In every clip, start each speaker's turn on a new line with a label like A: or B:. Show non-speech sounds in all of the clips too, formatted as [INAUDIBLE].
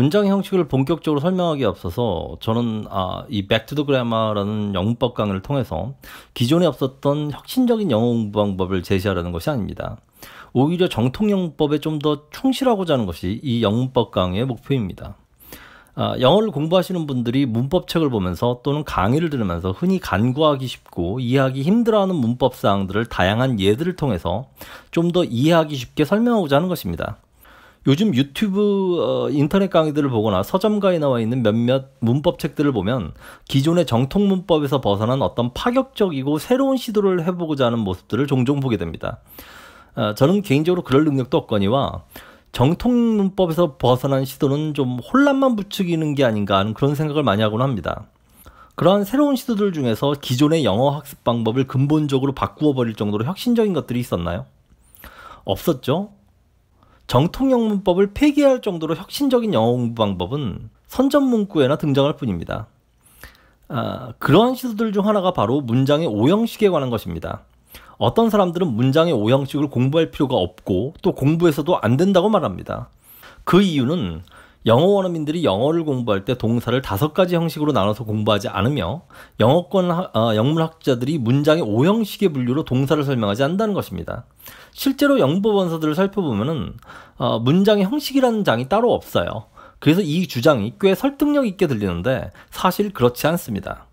A: 문장 형식을 본격적으로 설명하기에 앞서서 저는 아, 이 r a m m a r 라는 영문법 강의를 통해서 기존에 없었던 혁신적인 영어 공부 방법을 제시하려는 것이 아닙니다. 오히려 정통 영문법에 좀 더 충실하고자 하는 것이 이 영문법 강의의 목표입니다. 아, 영어를 공부하시는 분들이 문법책을 보면서 또는 강의를 들으면서 흔히 간구하기 쉽고 이해하기 힘들어하는 문법 사항들을 다양한 예들을 통해서 좀 더 이해하기 쉽게 설명하고자 하는 것입니다. 요즘 유튜브 어, 인터넷 강의들을 보거나 서점가에 나와 있는 몇몇 문법 책들을 보면 기존의 정통 문법에서 벗어난 어떤 파격적이고 새로운 시도를 해보고자 하는 모습들을 종종 보게 됩니다. 어, 저는 개인적으로 그럴 능력도 없거니와 정통 문법에서 벗어난 시도는 좀 혼란만 부추기는 게 아닌가 하는 그런 생각을 많이 하곤 합니다. 그러한 새로운 시도들 중에서 기존의 영어 학습 방법을 근본적으로 바꾸어 버릴 정도로 혁신적인 것들이 있었나요? 없었죠. 정통 영문법을 폐기할 정도로 혁신적인 영어 공부 방법은 선전 문구에나 등장할 뿐입니다. 아, 그러한 시도들 중 하나가 바로 문장의 오형식에 관한 것입니다. 어떤 사람들은 문장의 오형식을 공부할 필요가 없고 또 공부해서도 안 된다고 말합니다. 그 이유는 영어 원어민들이 영어를 공부할 때 동사를 다섯 가지 형식으로 나눠서 공부하지 않으며 영어권 어, 영문학자들이 문장의 오형식의 분류로 동사를 설명하지 않는다는 것입니다. 실제로 영보원서들을 살펴보면은 어, 문장의 형식이라는 장이 따로 없어요. 그래서 이 주장이 꽤 설득력 있게 들리는데 사실 그렇지 않습니다.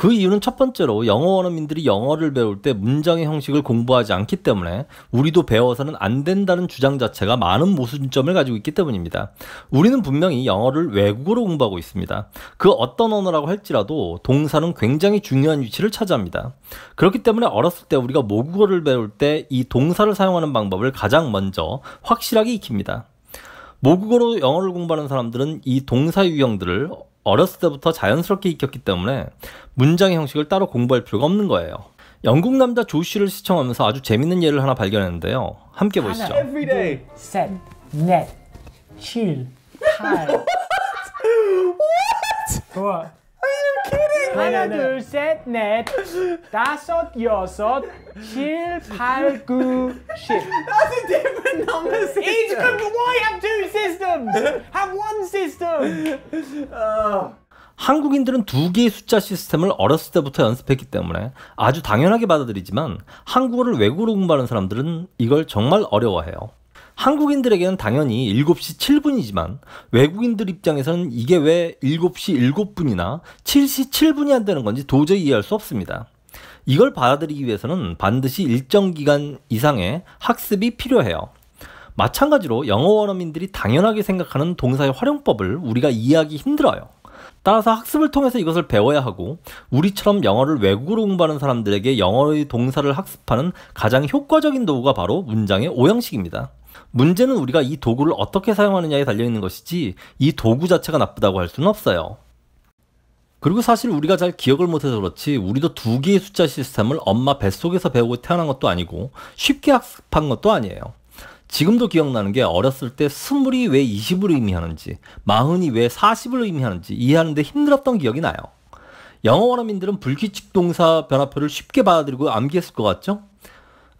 A: 그 이유는 첫 번째로 영어 원어민들이 영어를 배울 때 문장의 형식을 공부하지 않기 때문에 우리도 배워서는 안 된다는 주장 자체가 많은 모순점을 가지고 있기 때문입니다. 우리는 분명히 영어를 외국어로 공부하고 있습니다. 그 어떤 언어라고 할지라도 동사는 굉장히 중요한 위치를 차지합니다. 그렇기 때문에 어렸을 때 우리가 모국어를 배울 때 이 동사를 사용하는 방법을 가장 먼저 확실하게 익힙니다. 모국어로 영어를 공부하는 사람들은 이 동사 유형들을 어렸을 때부터 자연스럽게 익혔기 때문에 문장의 형식을 따로 공부할 필요가 없는 거예요. 영국 남자 조 씨를 시청하면서 아주 재밌는 예를 하나 발견했는데요. 함께 보시죠. Every day. 넷, 칠, 팔. [LAUGHS] What? 하나 둘셋넷 다섯 여섯 칠팔구 십. That's a different number system. Each group, why have two systems? Have one system. 아. 한국인들은 두 개의 숫자 시스템을 어렸을 때부터 연습했기 때문에 아주 당연하게 받아들이지만 한국어를 외국어로 공부하는 사람들은 이걸 정말 어려워해요. 한국인들에게는 당연히 7시 7분이지만 외국인들 입장에서는 이게 왜 7시 7분이나 7시 7분이 안 되는 건지 도저히 이해할 수 없습니다. 이걸 받아들이기 위해서는 반드시 일정 기간 이상의 학습이 필요해요. 마찬가지로 영어 원어민들이 당연하게 생각하는 동사의 활용법을 우리가 이해하기 힘들어요. 따라서 학습을 통해서 이것을 배워야 하고 우리처럼 영어를 외국어로 공부하는 사람들에게 영어의 동사를 학습하는 가장 효과적인 도구가 바로 문장의 오형식입니다. 문제는 우리가 이 도구를 어떻게 사용하느냐에 달려 있는 것이지 이 도구 자체가 나쁘다고 할 수는 없어요. 그리고 사실 우리가 잘 기억을 못해서 그렇지 우리도 두 개의 숫자 시스템을 엄마 뱃속에서 배우고 태어난 것도 아니고 쉽게 학습한 것도 아니에요. 지금도 기억나는 게 어렸을 때 스물이 왜 20을 의미하는지, 마흔이 왜 40을 의미하는지 이해하는데 힘들었던 기억이 나요. 영어 원어민들은 불규칙 동사 변화표를 쉽게 받아들이고 암기했을 것 같죠?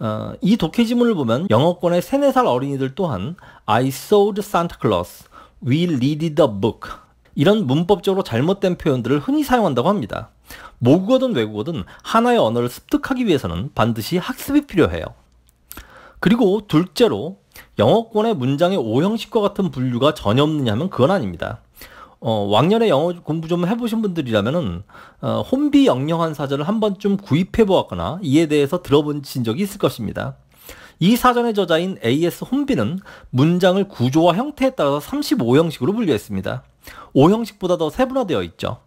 A: 어, 이 독해 지문을 보면 영어권의 3, 4살 어린이들 또한 I sold Santa Claus, we read the book 이런 문법적으로 잘못된 표현들을 흔히 사용한다고 합니다. 모국어든 외국어든 하나의 언어를 습득하기 위해서는 반드시 학습이 필요해요. 그리고 둘째로 영어권의 문장의 오형식과 같은 분류가 전혀 없느냐 하면 그건 아닙니다. 어, 왕년에 영어 공부 좀 해보신 분들이라면 어, 혼비 영영한 사전을 한 번쯤 구입해 보았거나 이에 대해서 들어본신 적이 있을 것입니다. 이 사전의 저자인 A.S. 혼비는 문장을 구조와 형태에 따라서 35형식으로 분류했습니다. 5형식보다 더 세분화되어 있죠.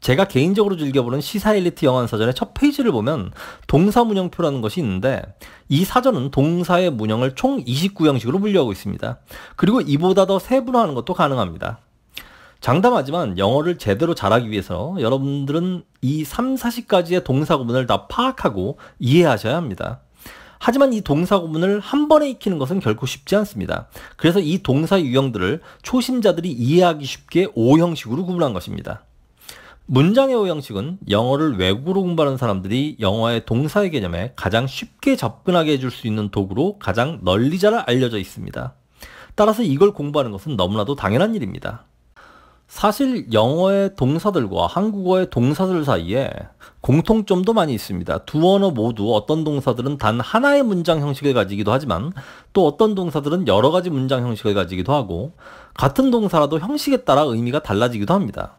A: 제가 개인적으로 즐겨보는 시사 엘리트 영안 사전의 첫 페이지를 보면 동사 문형표라는 것이 있는데 이 사전은 동사의 문형을 총 29형식으로 분류하고 있습니다. 그리고 이보다 더 세분화하는 것도 가능합니다. 장담하지만 영어를 제대로 잘하기 위해서 여러분들은 이 3, 4시까지의 동사구문을 다 파악하고 이해하셔야 합니다. 하지만 이 동사구문을 한 번에 익히는 것은 결코 쉽지 않습니다. 그래서 이 동사 유형들을 초심자들이 이해하기 쉽게 5형식으로 구분한 것입니다. 문장의 5형식은 영어를 외국으로 공부하는 사람들이 영어의 동사의 개념에 가장 쉽게 접근하게 해줄 수 있는 도구로 가장 널리 잘 알려져 있습니다. 따라서 이걸 공부하는 것은 너무나도 당연한 일입니다. 사실 영어의 동사들과 한국어의 동사들 사이에 공통점도 많이 있습니다. 두 언어 모두 어떤 동사들은 단 하나의 문장 형식을 가지기도 하지만 또 어떤 동사들은 여러 가지 문장 형식을 가지기도 하고 같은 동사라도 형식에 따라 의미가 달라지기도 합니다.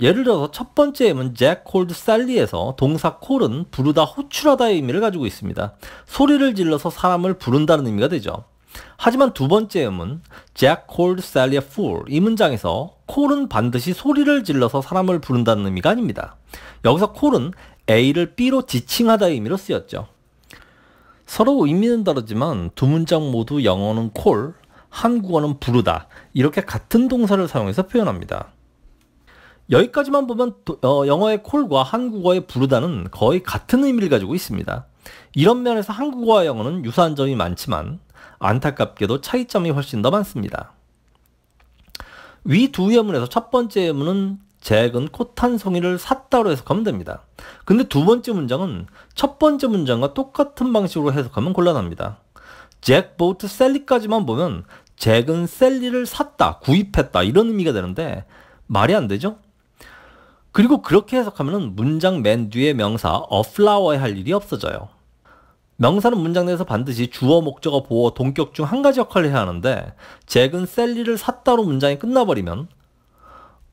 A: 예를 들어서 첫 번째 M은 Jack called Sally에서 동사 call은 부르다 호출하다의 의미를 가지고 있습니다. 소리를 질러서 사람을 부른다는 의미가 되죠. 하지만 두 번째 음은 Jack called Sally a fool 이 문장에서 콜은 반드시 소리를 질러서 사람을 부른다는 의미가 아닙니다. 여기서 콜은 A를 B로 지칭하다의 의미로 쓰였죠. 서로 의미는 다르지만 두 문장 모두 영어는 콜, 한국어는 부르다 이렇게 같은 동사를 사용해서 표현합니다. 여기까지만 보면 어, 영어의 콜과 한국어의 부르다는 거의 같은 의미를 가지고 있습니다. 이런 면에서 한국어와 영어는 유사한 점이 많지만 안타깝게도 차이점이 훨씬 더 많습니다. 위 두 예문에서 첫 번째 예문은 잭은 코탄송이를 샀다로 해석하면 됩니다. 근데 두 번째 문장은 첫 번째 문장과 똑같은 방식으로 해석하면 곤란합니다. 잭 보트 셀리까지만 보면 잭은 셀리를 샀다, 구입했다 이런 의미가 되는데 말이 안 되죠? 그리고 그렇게 해석하면 문장 맨 뒤에 명사 a f l o w e r 할 일이 없어져요. 명사는 문장 내에서 반드시 주어, 목적어, 보어, 동격 중 한 가지 역할을 해야 하는데 잭은 셀리를 샀다로 문장이 끝나버리면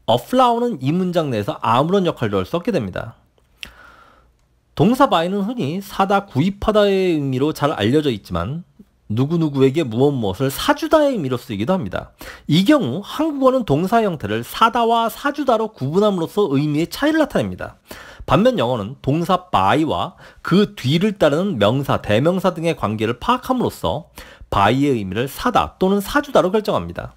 A: a flower는 이 문장 내에서 아무런 역할도 할 수 없게 됩니다. 동사 by는 흔히 사다, 구입하다의 의미로 잘 알려져 있지만 누구누구에게 무엇 무엇을 사주다의 의미로 쓰이기도 합니다. 이 경우 한국어는 동사 형태를 사다와 사주다로 구분함으로써 의미의 차이를 나타냅니다. 반면 영어는 동사 by와 그 뒤를 따르는 명사, 대명사 등의 관계를 파악함으로써 by의 의미를 사다 또는 사주다로 결정합니다.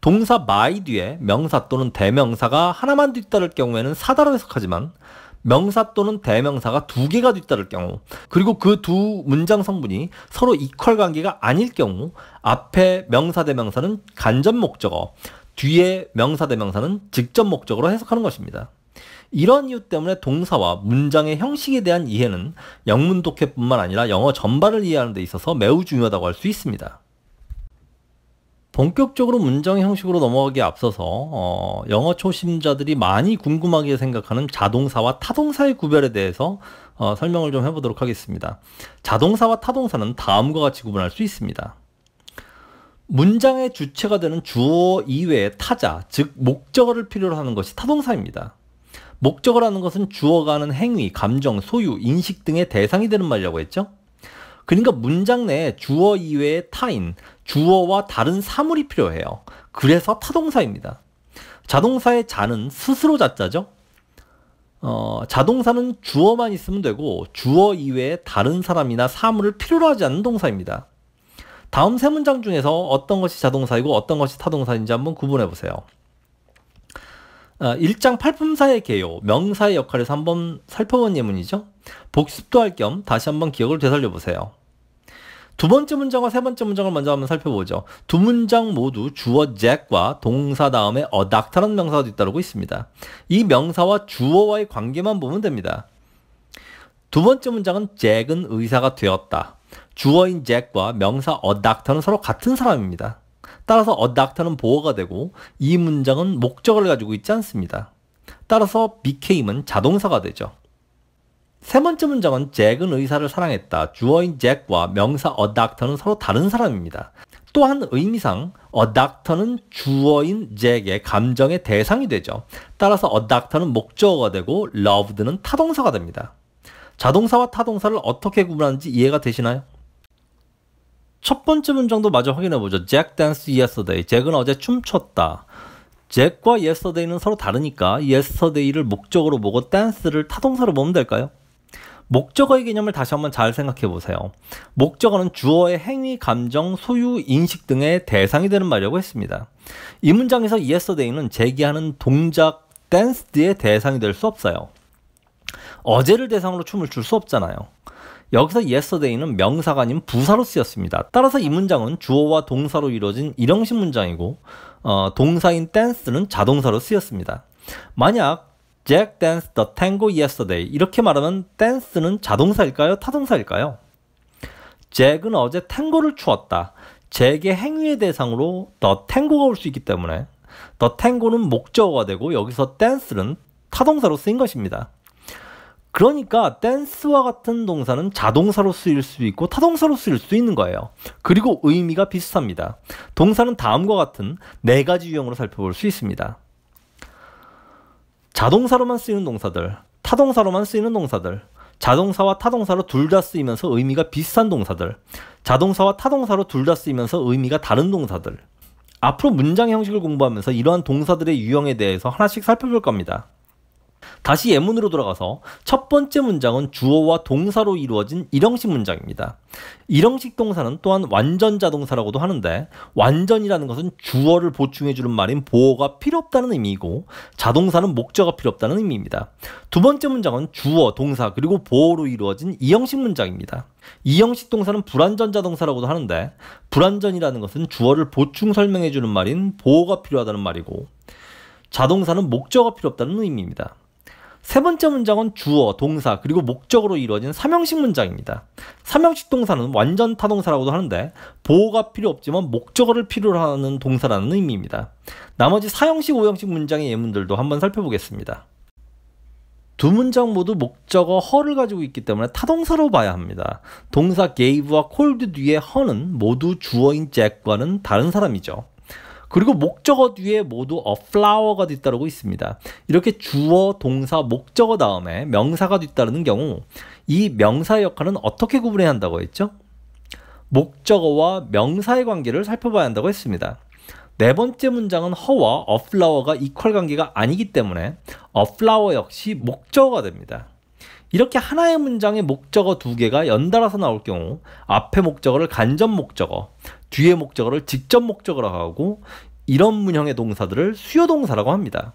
A: 동사 by 뒤에 명사 또는 대명사가 하나만 뒤따를 경우에는 사다로 해석하지만 명사 또는 대명사가 두 개가 뒤따를 경우 그리고 그 두 문장 성분이 서로 이퀄 관계가 아닐 경우 앞에 명사 대명사는 간접 목적어 뒤에 명사 대명사는 직접 목적으로 해석하는 것입니다. 이런 이유 때문에 동사와 문장의 형식에 대한 이해는 영문 독해뿐만 아니라 영어 전반을 이해하는 데 있어서 매우 중요하다고 할 수 있습니다. 본격적으로 문장 형식으로 넘어가기에 앞서서 어, 영어 초심자들이 많이 궁금하게 생각하는 자동사와 타동사의 구별에 대해서 어, 설명을 좀 해보도록 하겠습니다. 자동사와 타동사는 다음과 같이 구분할 수 있습니다. 문장의 주체가 되는 주어 이외의 타자, 즉 목적어를 필요로 하는 것이 타동사입니다. 목적을 하는 것은 주어가는 행위, 감정, 소유, 인식 등의 대상이 되는 말이라고 했죠. 그러니까 문장 내에 주어 이외의 타인, 주어와 다른 사물이 필요해요. 그래서 타동사입니다. 자동사의 자는 스스로 자자죠. 어, 자동사는 주어만 있으면 되고 주어 이외의 다른 사람이나 사물을 필요로 하지 않는 동사입니다. 다음 세 문장 중에서 어떤 것이 자동사이고 어떤 것이 타동사인지 한번 구분해 보세요. 1장 어, 8품사의 개요, 명사의 역할에서 한번 살펴본 예문이죠. 복습도 할 겸 다시 한번 기억을 되살려보세요. 두 번째 문장과 세 번째 문장을 먼저 한번 살펴보죠. 두 문장 모두 주어 잭과 동사 다음에 어닥터라는 명사가 뒤따르고 있습니다. 이 명사와 주어와의 관계만 보면 됩니다. 두 번째 문장은 잭은 의사가 되었다. 주어인 잭과 명사 어닥터는 서로 같은 사람입니다. 따라서 a doctor는 보어가 되고 이 문장은 목적을 가지고 있지 않습니다. 따라서 became은 자동사가 되죠. 세 번째 문장은 잭은 의사를 사랑했다. 주어인 잭과 명사 a doctor는 서로 다른 사람입니다. 또한 의미상 a doctor는 주어인 잭의 감정의 대상이 되죠. 따라서 a doctor는 목적어가 되고 loved는 타동사가 됩니다. 자동사와 타동사를 어떻게 구분하는지 이해가 되시나요? 첫 번째 문장도 마저 확인해 보죠. Jack danced yesterday. 잭은 어제 춤췄다. 잭과 yesterday는 서로 다르니까 yesterday를 목적으로 보고 dance를 타동사로 보면 될까요? 목적어의 개념을 다시 한번 잘 생각해 보세요. 목적어는 주어의 행위, 감정, 소유, 인식 등의 대상이 되는 말이라고 했습니다. 이 문장에서 yesterday는 제기하는 동작, dance의 대상이 될 수 없어요. 어제를 대상으로 춤을 출 수 없잖아요. 여기서 yesterday는 명사가 아닌 부사로 쓰였습니다. 따라서 이 문장은 주어와 동사로 이루어진 일형식 문장이고 어, 동사인 dance는 자동사로 쓰였습니다. 만약 Jack danced the tango yesterday 이렇게 말하면 dance는 자동사일까요? 타동사일까요? j a c k 은 어제 탱고를 추었다. 잭의 행위의 대상으로 the tango가 올 수 있기 때문에 the tango는 목적어가 되고 여기서 dance는 타동사로 쓰인 것입니다. 그러니까 댄스와 같은 동사는 자동사로 쓰일 수 있고 타동사로 쓰일 수 있는 거예요. 그리고 의미가 비슷합니다. 동사는 다음과 같은 네 가지 유형으로 살펴볼 수 있습니다. 자동사로만 쓰이는 동사들, 타동사로만 쓰이는 동사들, 자동사와 타동사로 둘 다 쓰이면서 의미가 비슷한 동사들, 자동사와 타동사로 둘 다 쓰이면서 의미가 다른 동사들. 앞으로 문장 형식을 공부하면서 이러한 동사들의 유형에 대해서 하나씩 살펴볼 겁니다. 다시 예문으로 돌아가서 첫 번째 문장은 주어와 동사로 이루어진 일형식 문장입니다. 일형식 동사는 또한 완전 자동사라고도 하는데 완전이라는 것은 주어를 보충해 주는 말인 보어가 필요 없다는 의미이고 자동사는 목적이 필요 없다는 의미입니다. 두 번째 문장은 주어, 동사 그리고 보어로 이루어진 이형식 문장입니다. 이형식 동사는 불완전 자동사라고도 하는데 불완전이라는 것은 주어를 보충 설명해 주는 말인 보어가 필요하다는 말이고 자동사는 목적이 필요 없다는 의미입니다. 세 번째 문장은 주어, 동사, 그리고 목적으로 이루어진 삼형식 문장입니다. 삼형식 동사는 완전 타동사라고도 하는데 보호가 필요 없지만 목적어를 필요로 하는 동사라는 의미입니다. 나머지 사형식, 오형식 문장의 예문들도 한번 살펴보겠습니다. 두 문장 모두 목적어 허를 가지고 있기 때문에 타동사로 봐야 합니다. 동사 gave와 cold 뒤에 허는 모두 주어인 잭과는 다른 사람이죠. 그리고 목적어 뒤에 모두 a flower가 뒤따르고 있습니다. 이렇게 주어, 동사, 목적어 다음에 명사가 뒤따르는 경우 이 명사의 역할은 어떻게 구분해야 한다고 했죠? 목적어와 명사의 관계를 살펴봐야 한다고 했습니다. 네 번째 문장은 허와 a flower가 이퀄 관계가 아니기 때문에 a flower 역시 목적어가 됩니다. 이렇게 하나의 문장에 목적어 두 개가 연달아서 나올 경우 앞에 목적어를 간접 목적어, 뒤에 목적어를 직접 목적어로 하고 이런 문형의 동사들을 수요 동사라고 합니다.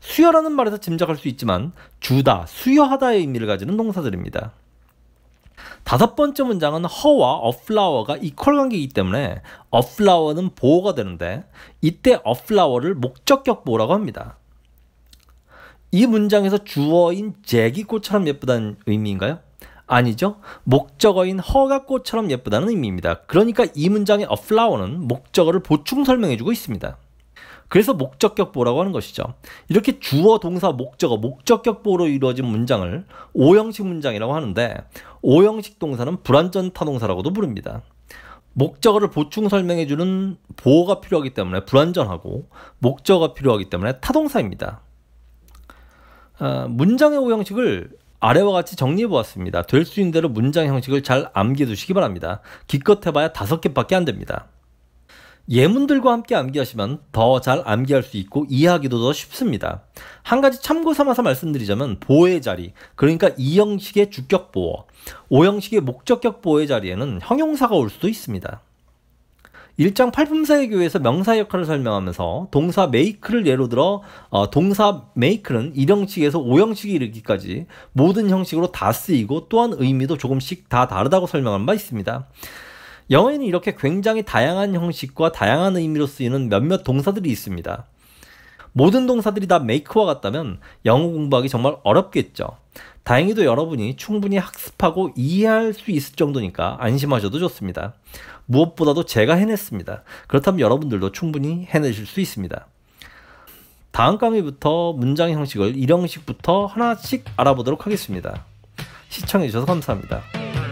A: 수요라는 말에서 짐작할 수 있지만 주다, 수요하다의 의미를 가지는 동사들입니다. 다섯 번째 문장은 허와 어플라워가 이퀄 관계이기 때문에 어플라워는 보호가 되는데 이때 어플라워를 목적격 보라고 호 합니다. 이 문장에서 주어인 제기 꽃처럼 예쁘다는 의미인가요? 아니죠. 목적어인 허가꽃처럼 예쁘다는 의미입니다. 그러니까 이 문장의 a flower는 목적어를 보충 설명해주고 있습니다. 그래서 목적격 보라고 하는 것이죠. 이렇게 주어 동사 목적어 목적격 보로 이루어진 문장을 오형식 문장이라고 하는데 오형식 동사는 불완전 타동사라고도 부릅니다. 목적어를 보충 설명해 주는 보호가 필요하기 때문에 불완전하고 목적어가 필요하기 때문에 타동사입니다. 어, 문장의 오형식을 아래와 같이 정리해보았습니다. 될 수 있는 대로 문장 형식을 잘 암기해두시기 바랍니다. 기껏 해봐야 다섯 개밖에 안 됩니다. 예문들과 함께 암기하시면 더 잘 암기할 수 있고 이해하기도 더 쉽습니다. 한 가지 참고 삼아서 말씀드리자면 보호의 자리, 그러니까 이형식의 주격 보호, 오형식의 목적격 보호의 자리에는 형용사가 올 수도 있습니다. 1장 8품사의교회에서 명사 역할을 설명하면서 동사 메이 k 를 예로 들어 어, 동사 메이 k 는 일형식에서 오형식이 이르기까지 모든 형식으로 다 쓰이고 또한 의미도 조금씩 다 다르다고 설명한 바 있습니다. 영어에는 이렇게 굉장히 다양한 형식과 다양한 의미로 쓰이는 몇몇 동사들이 있습니다. 모든 동사들이 다메이 k 와 같다면 영어 공부하기 정말 어렵겠죠. 다행히도 여러분이 충분히 학습하고 이해할 수 있을 정도니까 안심하셔도 좋습니다. 무엇보다도 제가 해냈습니다. 그렇다면 여러분들도 충분히 해내실 수 있습니다. 다음 강의부터 문장 형식을 일형식부터 하나씩 알아보도록 하겠습니다. 시청해주셔서 감사합니다.